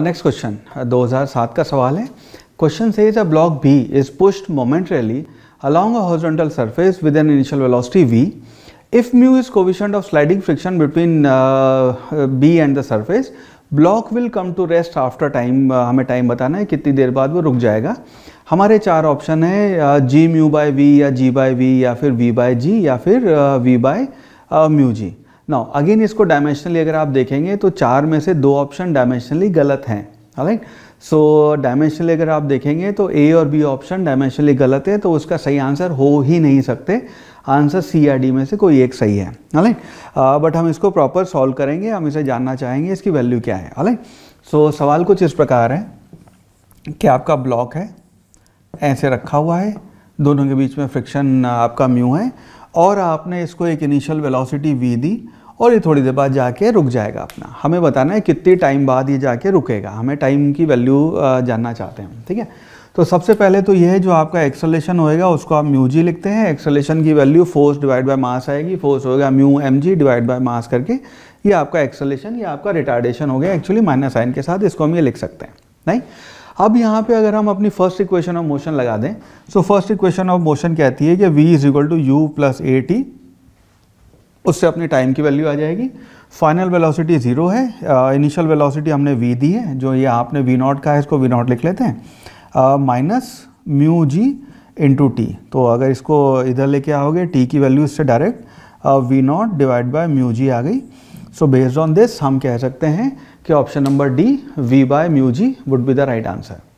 next question 2007 का सवाल है क्वेश्चन से is a block B is pushed momentarily along a surface with an initial velocity V if mu is coefficient of sliding friction between B and the surface block will come to rest after time हमें time बताना है कितनी देर बाद वो रुक जाएगा हमारे चार ऑप्शन है जी म्यू बाय वी या जी बाय वी या फिर वी बाय जी या फिर V by mu G now again इसको डायमेंशनली अगर आप देखेंगे तो चार में से दो ऑप्शन डायमेंशनली गलत हैं राइट सो डायमेंशनली अगर आप देखेंगे तो ए और बी ऑप्शन डायमेंशनली गलत है तो उसका सही आंसर हो ही नहीं सकते आंसर सी या डी में से कोई एक सही है राइट बट uh, हम इसको प्रॉपर सॉल्व करेंगे हम इसे जानना चाहेंगे इसकी वैल्यू क्या है राइट सो so, सवाल कुछ इस प्रकार है कि आपका ब्लॉक है ऐसे रखा हुआ है दोनों के बीच में फ्रिक्शन आपका म्यू है और आपने इसको एक इनिशियल वेलोसिटी वी दी और ये थोड़ी देर बाद जाके रुक जाएगा अपना हमें बताना है कितने टाइम बाद ये जाके रुकेगा हमें टाइम की वैल्यू जानना चाहते हैं ठीक है तो सबसे पहले तो यह है जो आपका एक्सलेशन होएगा उसको आप म्यू जी लिखते हैं एक्सलेशन की value force divide by mass आएगी फोर्स होएगा mu M G divide by mass करके ये आपका एक्सलेशन या आपका रिटार्डेशन हो गया एक्चुअली माइनस साइन के साथ इसको हम ये लिख सकते हैं नहीं अब यहाँ पे अगर हम अपनी फर्स्ट इक्वेशन ऑफ मोशन लगा दें so first equation of motion कहती है कि v is equal to U plus A T उससे अपनी टाइम की वैल्यू आ जाएगी फाइनल वेलोसिटी ज़ीरो है इनिशियल uh, वेलोसिटी हमने v दी है जो ये आपने वी नॉट का है इसको वी नॉट लिख लेते हैं minus mu G into T तो अगर इसको इधर लेके आओगे टी की वैल्यू इससे direct V nought divide by mu G आ गई सो बेस्ड ऑन दिस हम कह सकते हैं कि option number D V by mu G would be the right answer